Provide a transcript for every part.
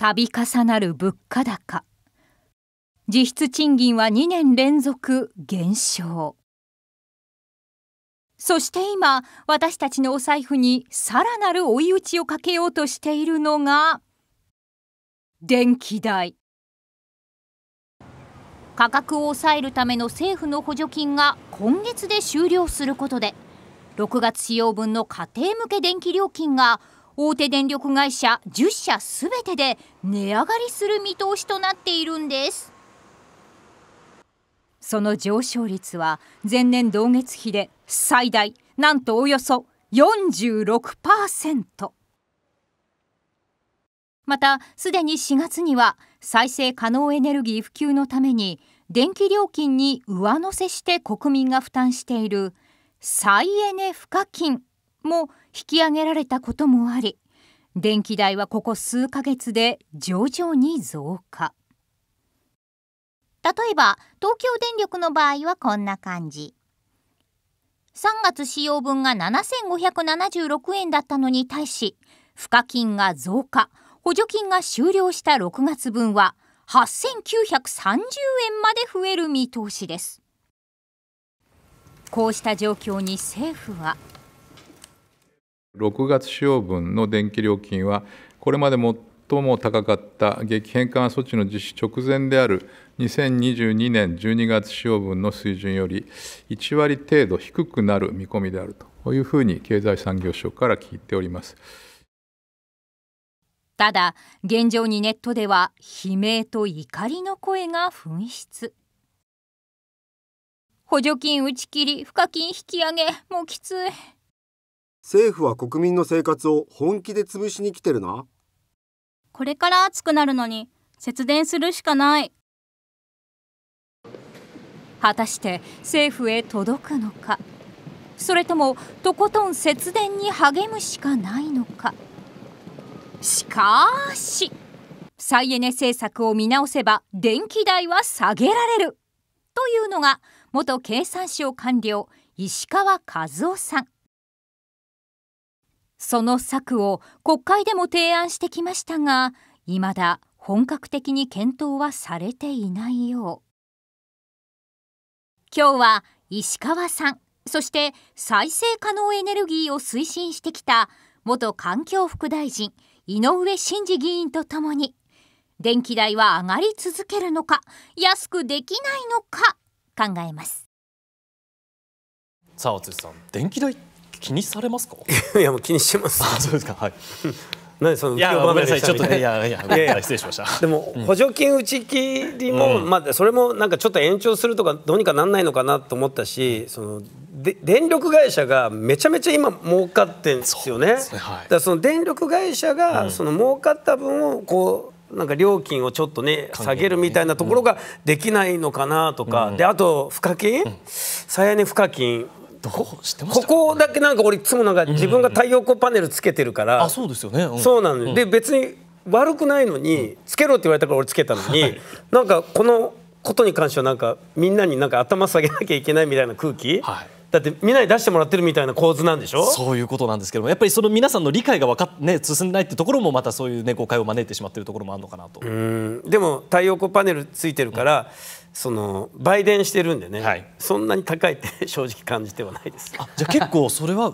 度重なる物価高実質賃金は2年連続減少そして今私たちのお財布にさらなる追い打ちをかけようとしているのが電気代価格を抑えるための政府の補助金が今月で終了することで6月使用分の家庭向け電気料金が大手電力会社10社すべてで値上がりする見通しとなっているんですその上昇率は前年同月比で最大なんとおよそ46%またすでに4月には再生可能エネルギー普及のために電気料金に上乗せして国民が負担している再エネ賦課金も引き上げられたこともあり電気代はここ数ヶ月で徐々に増加例えば東京電力の場合はこんな感じ3月使用分が7576円だったのに対し付加金が増加補助金が終了した6月分は8930円まで増える見通しですこうした状況に政府は6月使用分の電気料金は、これまで最も高かった激変緩和措置の実施直前である2022年12月使用分の水準より1割程度低くなる見込みであるというふうに経済産業省から聞いております。ただ現状にネットでは悲鳴と怒りの声が噴出補助金打ち切り賦課金引き上げもうきつい政府は国民の生活を本気で潰しに来てるな。これから暑くなるのに節電するしかない。果たして政府へ届くのか。それともとことん節電に励むしかないのか。しかし、再エネ政策を見直せば電気代は下げられるというのが元経産省官僚石川和夫さん。その策を国会でも提案してきましたがいまだ本格的に検討はされていないよう今日は石川さんそして再生可能エネルギーを推進してきた元環境副大臣井上真司議員とともに電気代は上がり続けるのか安くできないのか考えますさあさん電気代気にされますか いやもう気にしてますあそうですかはいなんそのいやごめんなさいちょっとねいやいやいや失礼しましたでも補助金打ち切りも、うん、まあそれもなんかちょっと延長するとかどうにかなんないのかなと思ったしそので電力会社がめちゃめちゃ今儲かってんですよね。そ、ねはい、だその電力会社がその儲かった分をこう、なんか料金をちょっとね下げるみたいなところができないのかなとか、であと賦課金、再エネ賦課金どうしてまここだけなんか俺いつもなんか自分が太陽光パネルつけてるから、あそうですよね、うん、そうなんでうん、で別に悪くないのに、つけろって言われたから俺つけたのに、はい、なんかこのことに関してはなんかみんなになんか頭下げなきゃいけないみたいな空気、はいだってみんなに出してもらってるみたいな構図なんでしょそういうことなんですけどもやっぱりその皆さんの理解がかね、進んでないってところもまたそういう、ね、誤解を招いてしまってるところもあるのかなとうんでも太陽光パネルついてるから、うんその売電してるんでね、はい、そんなに高いって正直感じてはないです。じゃあ結構それは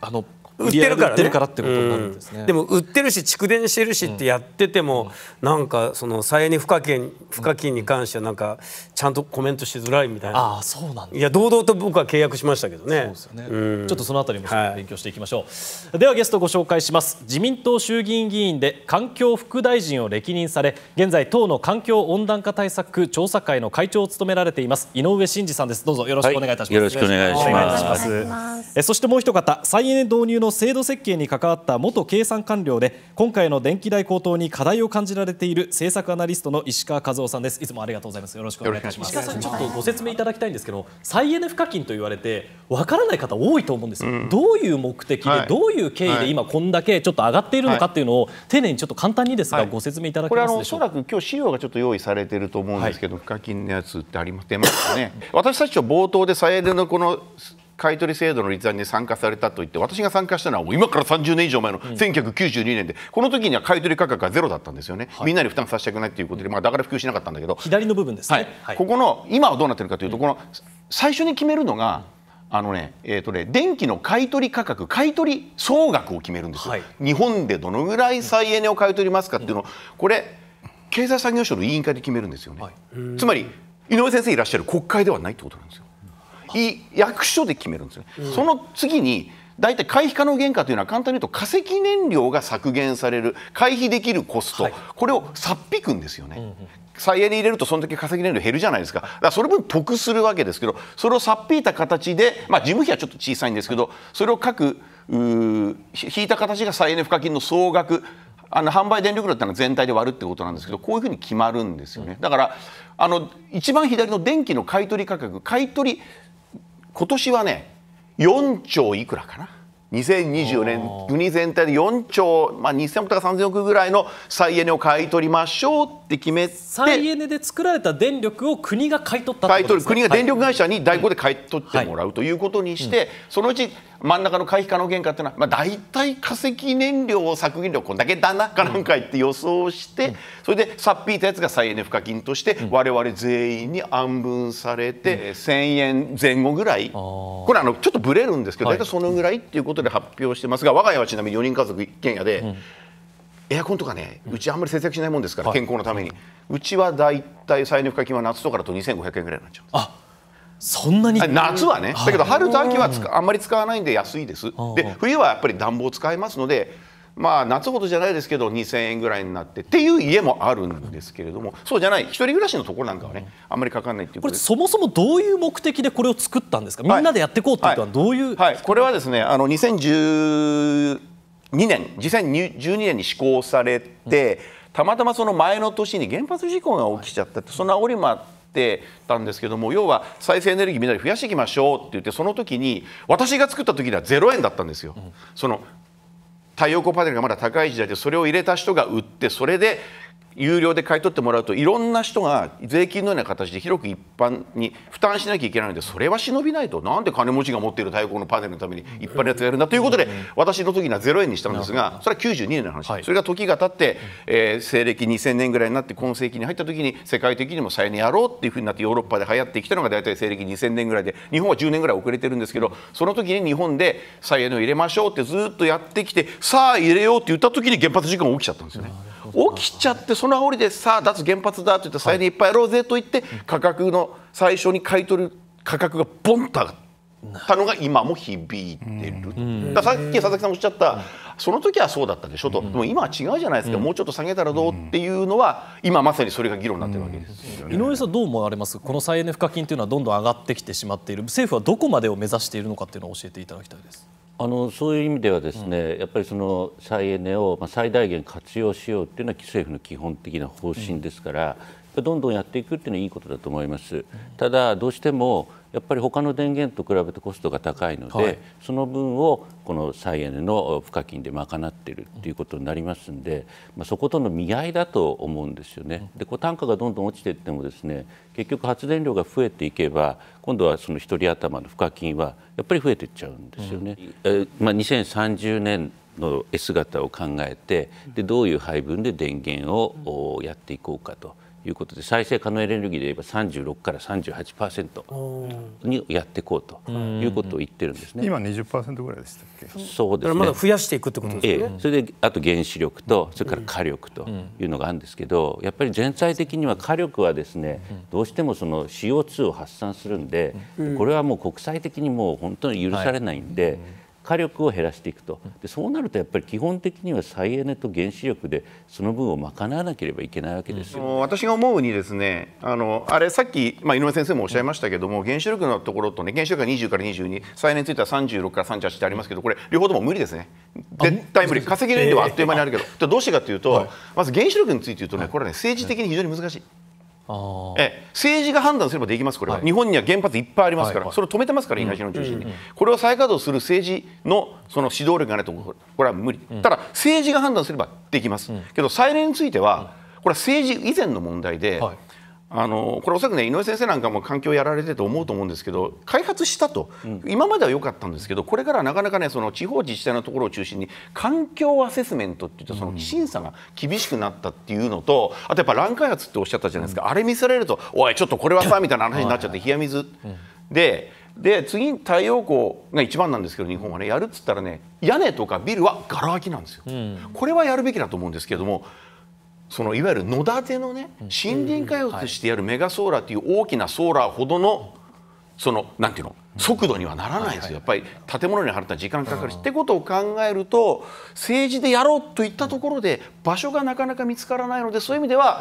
あの売ってるから、ね,、ってことなんですね、うん、でも売ってるし蓄電してるしってやってても、うん、なんかその再エネ賦課金賦課金に関してはなんかちゃんとコメントしづらいみたいな、うん、あそうなんいや堂々と僕は契約しましたけどねそうですよね、うん、ちょっとそのあたりも勉強していきましょう、はい、ではゲストご紹介します自民党衆議院議員で環境副大臣を歴任され現在党の環境温暖化対策調査会の会長を務められています井上真嗣さんですどうぞよろしくお願いいたします、はい、よろしくお願いしますしますえそしてもう一方再エネ導入の制度設計に関わった元計算官僚で今回の電気代高騰に課題を感じられている政策アナリストの石川和夫さんですいつもありがとうございますよろしくお願いします石川さんちょっとご説明いただきたいんですけど再エネ賦課金と言われてわからない方多いと思うんです、うん、どういう目的で、はい、どういう経緯で今こんだけちょっと上がっているのかっていうのを、丁寧にちょっと簡単にですが、ご説明いただけますでしょうかこれおそらく今日資料がちょっと用意されていると思うんですけど、賦課金のやつってあります出ますね私たちは冒頭で再エネのこの買取制度の立案に参加されたと言って私が参加したのは今から30年以上前の1992年で、この時には買取価格がゼロだったんですよね、はい、みんなに負担させたくないということで、まあ、だから普及しなかったんだけど左の部分です、ね、はい、ここの今はどうなってるかというと、この最初に決めるのが、あのね、えっ、ー、とね、電気の買取価格、買取総額を決めるんですよ、はい、日本でどのぐらい再エネを買い取りますかっていうのを、これ、経済産業省の委員会で決めるんですよね。はい、つまり、井上先生いらっしゃる国会ではないってことなんですよ。い役所で決めるんですよ、うん、その次に大体会費可能原価というのは簡単に言うと化石燃料が削減される回避できるコスト、はい、これをさっぴくんですよね。うんうん再エネ入れるとその時化石燃料減るじゃないですかだからその分得するわけですけどそれをさっぴいた形で、まあ、事務費はちょっと小さいんですけどそれを各う引いた形が再エネ賦課金の総額あの販売電力量ってのは全体で割るってことなんですけどこういうふうに決まるんですよねだからあの一番左の電気の買取価格買取今年はね4兆いくらかな2020年国全体で4兆、まあ、2000億とか3000億ぐらいの再エネを買い取りましょうって決めて再エネで作られた電力を国が買い取った買い取る国が電力会社に代行で買い取ってもらうということにして、はいうん、そのうち真ん中の回避可能原価っていうのは、まあ、大体化石燃料削減量こんだけだなかなんか言って予想して、うん、それでさっぴいたやつが再エネ賦課金として我々全員に安分されて、うん、1,000円前後ぐらいこれあのちょっとぶれるんですけど大体そのぐらいっていうことで発表してますが我が家はちなみに4人家族一軒家で。うんエアコンとかね、うちあんまり節約しないもんですから、健康のために、うちは大体再エネ賦課金は夏とかだと2500円ぐらいになっちゃうんです。そんなに夏はね、だけど春と秋はあんまり使わないんで安いです、で冬はやっぱり暖房使いますので、まあ、夏ほどじゃないですけど2000円ぐらいになってっていう家もあるんですけれども、そうじゃない一人暮らしのところなんかはねあんまりかかんないっていうこれそもそもどういう目的でこれを作ったんですか、みんなでやっていこうっていうのはどういう、はいはいはい、これはですねあの2012年2012年に施行されて、たまたまその前の年に原発事故が起きちゃったってその煽りもあって。ってたんですけども要は再生エネルギーみんなで増やしていきましょうって言ってその時に私が作った時にはロ円だったんですよ。その太陽光パネルがまだ高い時代でそれを入れた人が売ってそれで有料で買い取ってもらうといろんな人が税金のような形で広く一般に負担しなきゃいけないのでそれは忍びないとなんで金持ちが持っている太鼓のパネルのために一般のやつをやるんだということで私の時には0円にしたんですがそれは92年の話、それが時が経って、え西暦2000年ぐらいになって今世紀に入った時に世界的にも再エネやろうっていうふうになってヨーロッパで流行ってきたのが大体西暦2000年ぐらいで日本は10年ぐらい遅れてるんですけどその時に日本で再エネを入れましょうってずっとやってきてさあ入れようって言った時に原発事故が起きちゃったんですよね。起きちゃってその煽りでさあ脱原発だって言って再エネいっぱいやろうぜと言って価格の最初に買い取る価格がボンと上がったのが今も響いてる。ださっき佐々木さんおっしゃったその時はそうだったでしょと、でも今は違うじゃないですか、もうちょっと下げたらどうっていうのは今まさにそれが議論になってるわけです、ね、井上さんどう思われますこの再エネ賦課金というのはどんどん上がってきてしまっている政府はどこまでを目指しているのかっていうのを教えていただきたいです。あのそういう意味ではですね、うん、やっぱりその再エネを、まあ、最大限活用しようっていうのは政府の基本的な方針ですから、うん、どんどんやっていくっていうのはいいことだと思います。ただどうしてもやっぱり他の電源と比べてコストが高いので、はい、その分をこの再エネの付加金で賄っているということになりますので、まあ、そことの見合いだと思うんですよね。でこう単価がどんどん落ちていってもですね結局発電量が増えていけば今度はその1人頭の付加金はやっぱり増えていっちゃうんですよね。うん、えまあ、2030年の S 型を考えてでどういう配分で電源をやっていこうかと。いうことで再生可能エネルギーで言えば36から38%にやっていこうということを言ってるんですね。今20%ぐらいでしたっけそうですね。まだ増やしていくってことですね、ええ、それであと原子力とそれから火力というのがあるんですけどやっぱり全体的には火力はですねどうしてもその CO2 を発散するんでこれはもう国際的にもう本当に許されないんで。はい火力を減らしていくとでそうなるとやっぱり基本的には再エネと原子力でその分を賄わなければいけないわけですよ、私が思うにですねあのあれさっき、まあ、井上先生もおっしゃいましたけども、原子力のところとね原子力が20から22再エネについては36から38ってありますけどこれ両方とも無理ですね絶対無理化石燃料はあっという間にあるけど、えー、どうしてかというと、はい、まず原子力について言うとねこれね政治的に非常に難しい。はいえ政治が判断すればできます、これは、はい、日本には原発いっぱいありますから、はいはい、それを止めてますから、東日本中心に、うん、これを再稼働する政治のその指導力がないと、これは無理、うん、ただ、政治が判断すればできます、うん、けど、再エネについては、これは政治以前の問題で、はいあのこれおそらくね井上先生なんかも環境やられてと思うと思うんですけど開発したと、うん、今までは良かったんですけどこれからなかなかねその地方自治体のところを中心に環境アセスメントっていうとその審査が厳しくなったっていうのと、うん、あとやっぱ乱開発っておっしゃったじゃないですか、うん、あれ見せられるとおいちょっとこれはさ みたいな話になっちゃって冷や水。でで次に太陽光が一番なんですけど日本はねやるっつったらね屋根とかビルはがら空きなんですよ、これはやるべきだと思うんですけれどもそのいわゆる野立のね森林開発してやるメガソーラーという大きなソーラーほどのそのなんていうの速度にはならないですよ、やっぱり建物に貼るのは時間かかるし、ってことを考えると政治でやろうといったところで場所がなかなか見つからないのでそういう意味では、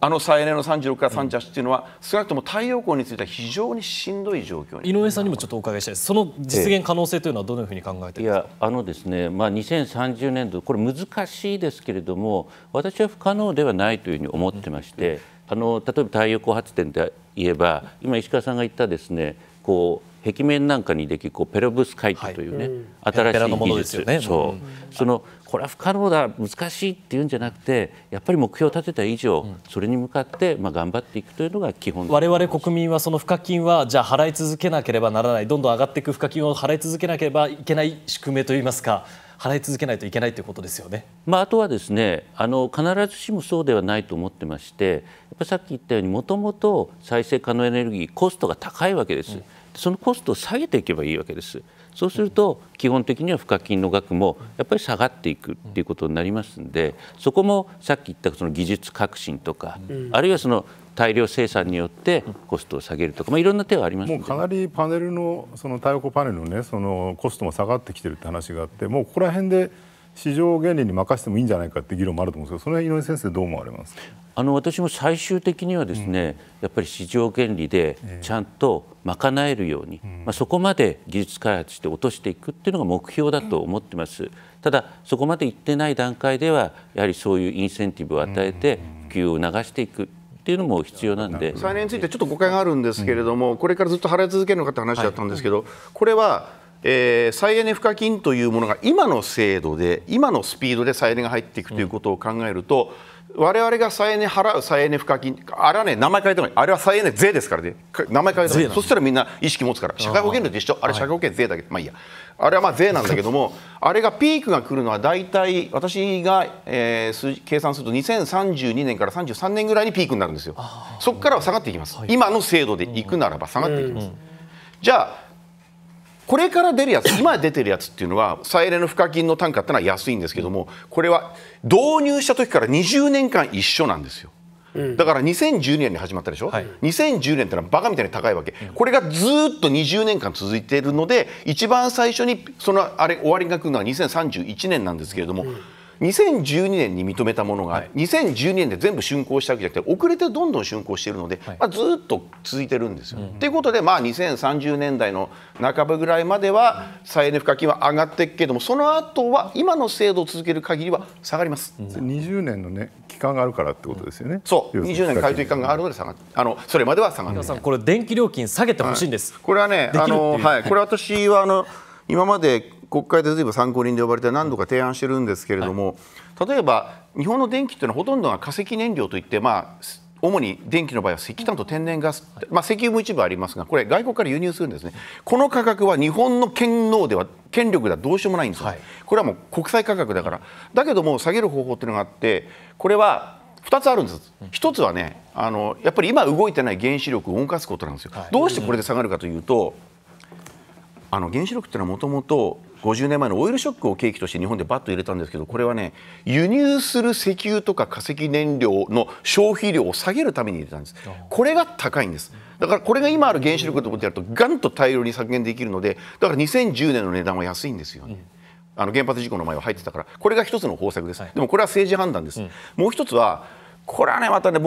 あの再エネの36から38っていうのは、少なくとも太陽光については非常にしんどい状況井上さんにもちょっとお伺いしたいその実現可能性というのはどのように考えていやあのですね、まあ、2030年度これ難しいですけれども私は不可能ではないというふうに思ってまして。うんあの例えば太陽光発電で言えば今石川さんが言ったですねこう壁面なんかにできこうペロブスカイトというね、はい、新しい技術ペラペね、そう、そのこれは不可能だ難しいっていうんじゃなくてやっぱり目標を立てた以上、うん、それに向かって、まあ、頑張っていくというのが基本我々国民はその賦課金はじゃあ払い続けなければならないどんどん上がっていく賦課金を払い続けなければいけない宿命といいますか払い続けないといけないということですよね。まあ、あとはですねあの必ずしもそうではないと思ってましてやっぱさっき言ったようにもともと再生可能エネルギーコストが高いわけです。うんそのコストを下げていけばいいわけですそうすると基本的には賦課金の額もやっぱり下がっていくっていうことになりますんでそこもさっき言ったその技術革新とかあるいはその大量生産によってコストを下げるとか、まあ、いろんな手はありますもうかなりパネルのその太陽光パネルの,、ね、そのコストも下がってきてるって話があってもうここら辺で市場原理に任せてもいいんじゃないかって議論もあると思うんですけどその辺井上先生どう思われますあの私も最終的にはですね、うん、やっぱり市場原理でちゃんと賄えるように、えー、まあ、そこまで技術開発して落としていくっていうのが目標だと思ってます。ただそこまでいってない段階ではやはりそういうインセンティブを与えて普及を促していくっていうのも必要なんで再燃についてちょっと誤解があるんですけれども、うん、これからずっと払い続けるのかって話だったんですけど、はい、これはえー、再エネ賦課金というものが今の制度で今のスピードで再エネが入っていくということを考えると、うん我々が再エネ払う再エネ賦課金あれはね名前変えてもいいあれは再エネ税ですからね名前変えてもいいそしたらみんな意識持つから社会保険料と一緒あれ社会保険税だけまあいいやあれはまあ税なんだけども あれがピークが来るのは大体私が、えー、計算すると2032年から33年ぐらいにピークになるんですよそこからは下がっていきます、はい、今の制度でいくならば下がっていきます、うんうん、じゃあこれから出るやつ今出てるやつっていうのは再エネの賦課金の単価ってのは安いんですけどもこれは導入した時から20年間一緒なんですよ。だから2012年に始まったでしょ、はい、2010年ってのはバカみたいに高いわけ、これがずっと20年間続いているので一番最初にそのあれ終わりが来るのは2031年なんですけれども。うん2012年に認めたものが、はい、2012年で全部竣工したわけじゃなくて遅れてどんどん竣工しているので、はい、まあ、ずっと続いてるんですよ。と、うん、いうことで、まあ、2030年代の半ばぐらいまでは再エネ賦課金は上がっていくけどもその後は今の制度を続ける限りは下がります。うん、20年の、ね、期間があるからってことですよね。そう20年回答期間があるので下があのそれまでは下がる。皆さんこれ電気料金下げてほしいんです、はい、これはねあの、はい、これ私はあの今まで国会でずいぶん参考人で呼ばれて何度か提案してるんですけれども、はい、例えば日本の電気っていうのはほとんどが化石燃料といってまあ主に電気の場合は石炭と天然ガス、はい、まあ、石油も一部ありますがこれ外国から輸入するんですねこの価格は日本の権能では権力ではどうしようもないんですよ、はい、これはもう国際価格だからだけども下げる方法というのがあってこれは2つあるんです、1つはねあのやっぱり今動いてない原子力を動かすことなんですよ、どうしてこれで下がるかというとあの原子力っていうのはもともと50年前のオイルショックを契機として日本でバッと入れたんですけどこれはね輸入する石油とか化石燃料の消費量を下げるために入れたんですこれが高いんですだからこれが今ある原子力とことやるとガンと大量に削減できるのでだから2010年の値段は安いんですよね、あの原発事故の前は入ってたからこれが一つの方策です、でもこれは政治判断です、もう一つはこれはねまたね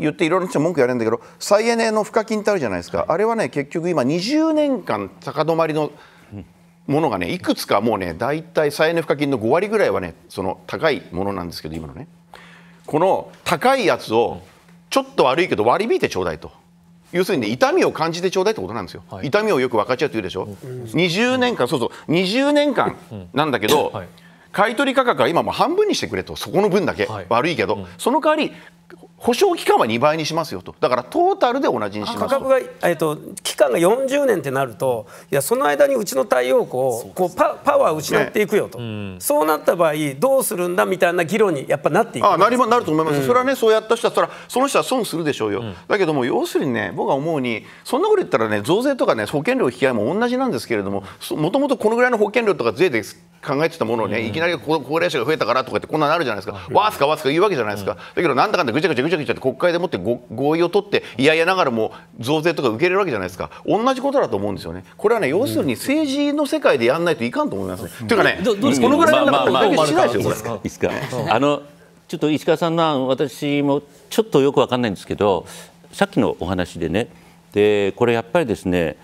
言っていろいろ文句言われるんだけど再エネの賦課金ってあるじゃないですか、はい、あれはね結局今20年間高止まりのものがねいくつかもうね大体再エネ賦課金の5割ぐらいはねその高いものなんですけど今のねこの高いやつをちょっと悪いけど割り引いてちょうだいと。要するに、ね、痛みを感じてちょうだいってことなんですよ、はい、痛みをよく分かっちゃうというでしょ、うん、20年間、そうそう20年間なんだけど、うんはい買取価格は今も半分にしてくれとそこの分だけ、はい、悪いけど、うん、その代わり保証期間は2倍にしますよとだからトータルで同じにします価格が、えーと、期間が40年ってなるといやその間にうちの太陽光をこうパパワー失っていくよと、ねうん、そうなった場合どうするんだみたいな議論にやっぱなっていくあなりなると思います、うん、それはねそうやった人はそその人は損するでしょうよ、うん、だけども要するにね僕は思うにそんなこと言ったらね増税とかね保険料引き上げも同じなんですけれどももともとこのぐらいの保険料とか税です。考えてたものをね、いきなり高齢者が増えたからとかってこんななるじゃないですか、わーすかわーすか言うわけじゃないですか、だけどなんだかんだぐちゃぐちゃぐちゃぐちゃって国会でもって合意を取って、いやいやながらも増税とか受け入れるわけじゃないですか、同じことだと思うんですよね、これはね、要するに政治の世界でやらないといかんと思いますね。というかね、このぐらいのことしないですよ、これ。あのちょっと石川さんの案、私もちょっとよく分かんないんですけど、さっきのお話でね、でこれやっぱりですね、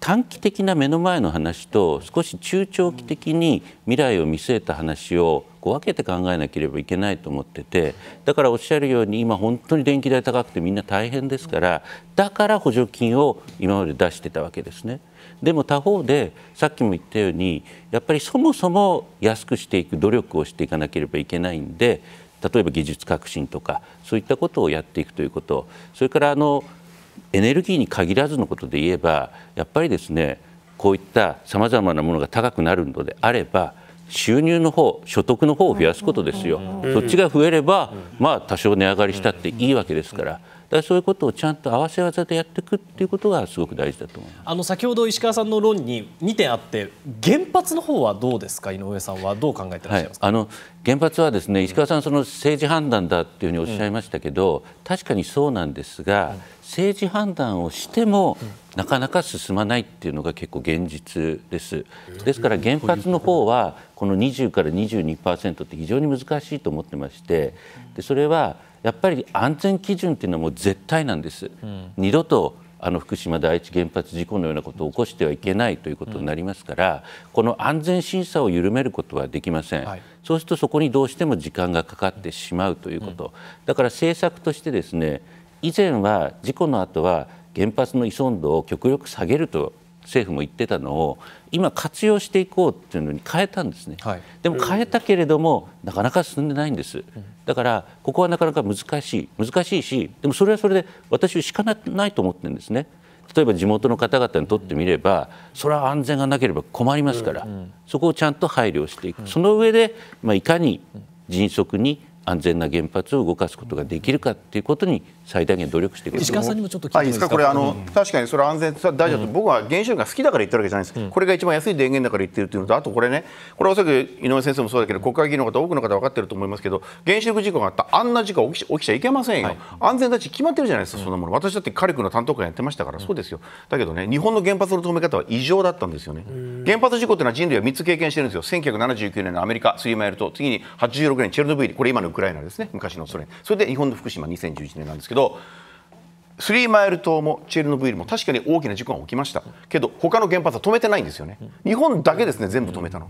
短期的な目の前の話と少し中長期的に未来を見据えた話をこう分けて考えなければいけないと思っててだからおっしゃるように今本当に電気代高くてみんな大変ですからだから補助金を今まで出してたわけですね。でも他方でさっきも言ったようにやっぱりそもそも安くしていく努力をしていかなければいけないんで例えば技術革新とかそういったことをやっていくということそれからあのエネルギーに限らずのことで言えばやっぱりですねこういったさまざまなものが高くなるのであれば収入の方所得の方を増やすことですよ、そっちが増えれば、まあ、多少値上がりしたっていいわけですからからそういうことをちゃんと合わせ技でやっていくっていうことがすごく大事だと思いますあの先ほど石川さんの論に2点あって原発の方はどうですか井上さんはどう考えてらっしゃいますか、はい、あの原発はですね石川さんその政治判断だっていうふうにおっしゃいましたけど、うん、確かにそうなんですが、うん、政治判断をしても、うん、なかなか進まないっていうのが結構現実ですですから原発の方はこの20から22%って非常に難しいと思ってましてでそれはやっぱり安全基準というのはもう絶対なんです、うん、二度とあの福島第一原発事故のようなことを起こしてはいけないということになりますから、この安全審査を緩めることはできません、はい、そうするとそこにどうしても時間がかかってしまうということ、だから政策としてですね以前は事故の後は原発の依存度を極力下げると政府も言ってたのを今活用していこうっていうのに変えたんですね、はい、でも変えたけれどもなかなか進んでないんですだからここはなかなか難しい難しいしでもそれはそれで私はしかないと思ってるんですね例えば地元の方々にとってみればそれは安全がなければ困りますからそこをちゃんと配慮していくその上でまあいかに迅速に安全な原発を動かすことができるかということに最大限努力していく石川さんにもちょっと聞いていいですかこれあの、確かにそれは安全大事だと、僕は原子力が好きだから言ってるわけじゃないです、うん、これが一番安い電源だから言ってるというのとあとこれねこれはおそらく井上先生もそうだけど国会議員の方多くの方分かってると思いますけど原子力事故があったあんな事故起き起きちゃいけませんよ、はい、安全だっ決まってるじゃないですかそんなもの、私だって火力の担当官やってましたから、そうですよだけどね日本の原発の止め方は異常だったんですよね原発事故っていうのは人類は3つ経験してるんですよ1979年のアメリカスリーマイルと次に86年チェルノブイリこれ今のウククライナですね昔のソ連それで日本の福島2011年なんですけどスリーマイル島もチェルノブイリも確かに大きな事故が起きましたけど他の原発は止めてないんですよね日本だけですね全部止めたの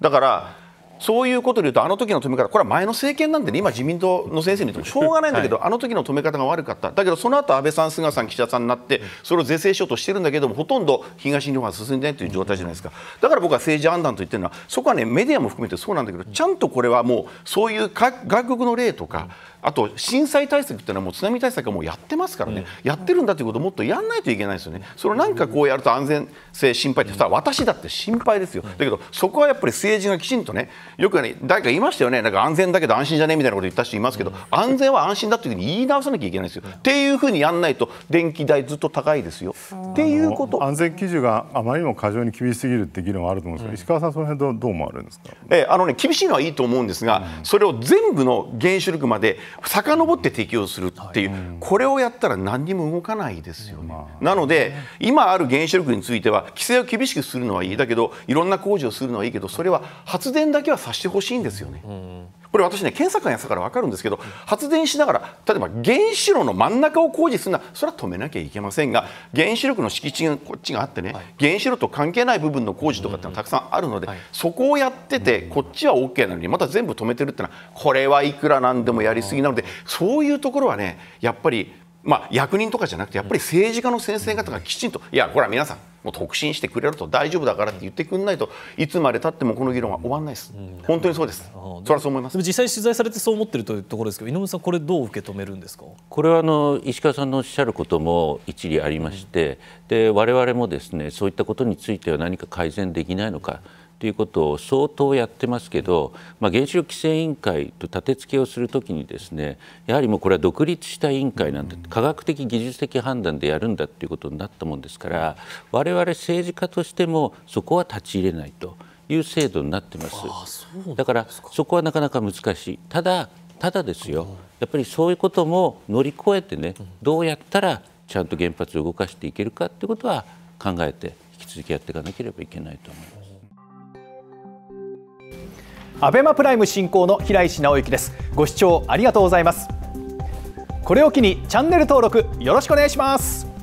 だからそういうことでいうと、あの時の止め方、これは前の政権なんでね、今、自民党の先生に言ってもしょうがないんだけど、はい、あの時の止め方が悪かった、だけどその後安倍さん、菅さん、岸田さんになって、それを是正しようとしてるんだけども、ほとんど東日本は進んでないという状態じゃないですか、だから僕は政治判断と言ってるのは、そこはね、メディアも含めてそうなんだけど、ちゃんとこれはもう、そういう外国の例とか、あと震災対策っていうのはもう津波対策はもうやってますからね、うん、やってるんだということをもっとやらないといけないですよね、それなんかこうやると安全性心配って、さ私だって心配ですよ、だけどそこはやっぱり政治がきちんとね、よくね、誰か言いましたよね、なんか安全だけど安心じゃねえみたいなこと言った人いますけど、安全は安心だというふうに言い直さなきゃいけないですよ。っていうふうにやんないと、電気代ずっと高いですよ。っていうこと安全基準があまりにも過剰に厳しすぎるって議論はあると思うんですが、うん、石川さん、その辺どうどう思われるんですか、えー、あのね、厳しいのはいいと思うんですが、うん、それを全部の原子力まで遡って適用するっていう、はいうん、これをやったら何にも動かないですよね。まあ、なので、今ある原子力については規制を厳しくするのはいいだけどいろんな工事をするのはいいけどそれは発電だけはさせてほしいんですよね。うんこれ私ね検査官やっから分かるんですけど発電しながら例えば原子炉の真ん中を工事するのはそれは止めなきゃいけませんが原子力の敷地がこっちがあってね、はい、原子炉と関係ない部分の工事とかってのはたくさんあるので、そこをやっててこっちは OK なのにまた全部止めてるってのはこれはいくらなんでもやりすぎなのでそういうところはねやっぱりまあ、役人とかじゃなくてやっぱり政治家の先生方がきちんといやこれは皆さんもう特進してくれると大丈夫だからって言ってくれないといつまでたってもこの議論は終わらないです、本当にそうです、それはそう思います実際取材されてそう思ってるというところですけど井上さんこれどう受け止めるんですかこれはあの石川さんのおっしゃることも一理ありまして、うん、で我々もですねそういったことについては何か改善できないのか、うんということを相当やってますけど、まあ、原子力規制委員会と立て付けをするときにですねやはりもうこれは独立した委員会なんで科学的技術的判断でやるんだっていうことになったもんですから我々政治家としてもそこは立ち入れないという制度になってますだからそこはなかなか難しいただただですよやっぱりそういうことも乗り越えてねどうやったらちゃんと原発を動かしていけるかってことは考えて引き続きやっていかなければいけないと思います。アベマプライム進行の平石直之ですご視聴ありがとうございますこれを機にチャンネル登録よろしくお願いします